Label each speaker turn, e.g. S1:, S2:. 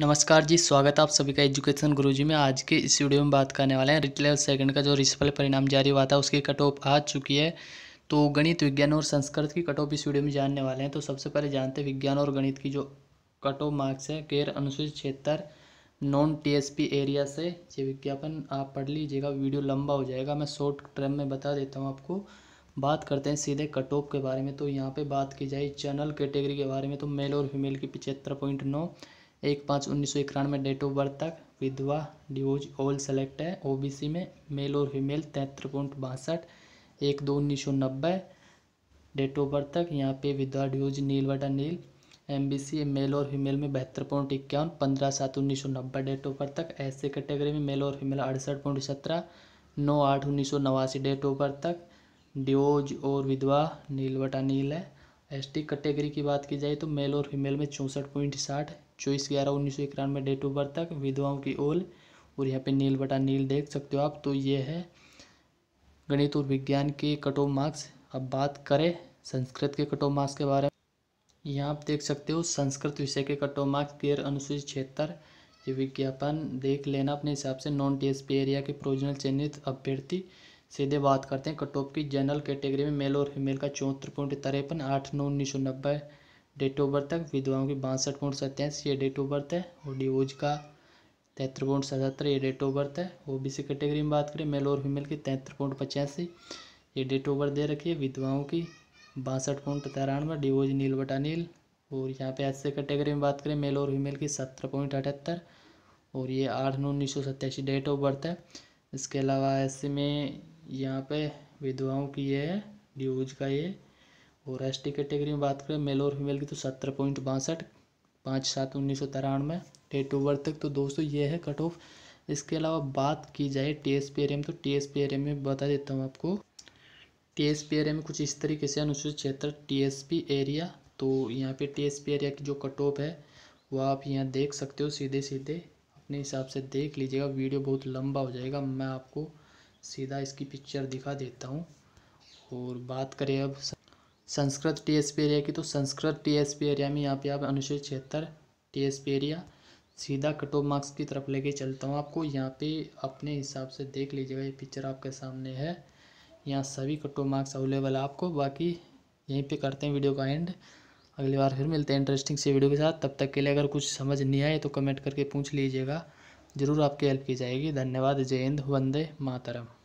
S1: नमस्कार जी स्वागत है आप सभी का एजुकेशन गुरुजी में आज के इस वीडियो में बात करने वाले हैं रिटलेयर सेकंड का जो रिसफल परिणाम जारी हुआ था उसकी कट ऑफ आ चुकी है तो गणित विज्ञान और संस्कृत की कट ऑफ इस वीडियो में जानने वाले हैं तो सबसे पहले जानते हैं विज्ञान और गणित की जो कट ऑफ मार्क्स है गैर अनुसूचित क्षेत्र नॉन टी एरिया से ये विज्ञापन आप पढ़ लीजिएगा वीडियो लंबा हो जाएगा मैं शॉर्ट टर्म में बता देता हूँ आपको बात करते हैं सीधे कट ऑफ के बारे में तो यहाँ पर बात की जाए जनरल कैटेगरी के, बारे में तो मेल और फीमेल की पिछहत्तर पॉइंट नौ एक पाँच उन्नीस सौ इक्यानवे डेट ऑफ बर्थ तक विधवा डिवोज ऑल सेलेक्ट है ओबीसी में मेल और फीमेल तैंतर पॉइंट बासठ एक दो उन्नीस सौ नब्बे डेट ऑफ बर्थ तक यहाँ पे विधवा डिवोज नील वटा nil M B C male और फीमेल में बहत्तर पॉइंट इक्यावन पंद्रह सात उन्नीस सौ नब्बे डेट ऑफ बर्थ तक ऐसे कैटेगरी में मेल और फीमेल अड़सठ पॉइंट सत्रह नौ आठ उन्नीस सौ नवासी डेट ऑफ बर्थ तक डिओज और विधवा नील नील है एस टी कैटेगरी की बात की जाए तो मेल और फीमेल में चौंसठ पॉइंट साठ चौबीस ग्यारह उन्नीस सौ इक्यानवे डेट ऑफ बर्थ तक विधवाओं की ओल और यहाँ पे नील बटा नील देख सकते हो आप तो ये है गणित और विज्ञान के कट ऑफ मार्क्स अब बात करें संस्कृत के कट ऑफ मार्क्स के बारे में यहाँ आप देख सकते हो संस्कृत विषय के कट ऑफ मार्क्स गैर अनुसूचित छिहत्तर ये विज्ञापन देख लेना अपने हिसाब से नॉन टी टीएसपी एरिया के प्रोजनल चयनित अभ्यर्थी सीधे बात करते हैं कट ऑफ की जनरल कैटेगरी में मेल और फीमेल का चौहत्तर पॉइंट तिरपन आठ नौ उन्नीस सौ नब्बे डेट ऑफ बर्थ तक विधवाओं की बासठ पॉइंट सत्ताईस ये डेट ऑफ बर्थ है और डिवोज का तैंतर पॉइंट सतहत्तर ये डेट ऑफ बर्थ है ओ बी सी कैटेगरी में बात करें मेल और फीमेल की तैंतर पॉइंट पचासी ये डेट ऑफ बर्थ दे रखी है विधवाओं की बासठ पॉइंट तिरानवे डिवोज नील बटा नील और यहाँ पे ऐसे कैटेगरी में बात करें मेल और फीमेल की सत्रह पॉइंट अठहत्तर और ये आठ नौ उन्नीस सौ सत्तासी डेट ऑफ बर्थ है इसके अलावा ऐसे में यहाँ पे विधवाओं की ये है डिवोज का ये और एस टी कैटेगरी में बात करें मेल और फीमेल की तो सत्रह पॉइंट बासठ पाँच सात उन्नीस सौ तिरानवे डेट ऑफ बर्थ तक तो दोस्तों ये है कट ऑफ इसके अलावा बात की जाए टी एस पी एरिया तो टी एस पी एरिया में बता देता हूँ आपको टी एस पी एरिया में कुछ इस तरीके से अनुसूचित क्षेत्र टी एस पी एरिया तो यहाँ पे टी एस पी एरिया की जो कट ऑफ है वो आप यहाँ देख सकते हो सीधे सीधे अपने हिसाब से देख लीजिएगा वीडियो बहुत लंबा हो जाएगा मैं आपको सीधा इसकी पिक्चर दिखा देता हूँ और बात करें अब संस्कृत टीएसपी एरिया की तो संस्कृत टीएसपी एरिया में यहाँ पे आप अनुच्छेद छिहत्तर टीएसपी एरिया सीधा कट ऑफ मार्क्स की तरफ लेके चलता हूँ आपको यहाँ पे अपने हिसाब से देख लीजिएगा ये पिक्चर आपके सामने है यहाँ सभी कट ऑफ मार्क्स अवेलेबल है आपको बाकी यहीं पे करते हैं वीडियो का एंड अगली बार फिर मिलते हैं इंटरेस्टिंग से वीडियो के साथ तब तक के लिए अगर कुछ समझ नहीं आए तो कमेंट करके पूछ लीजिएगा ज़रूर आपकी हेल्प की जाएगी धन्यवाद जय हिंद वंदे मातरम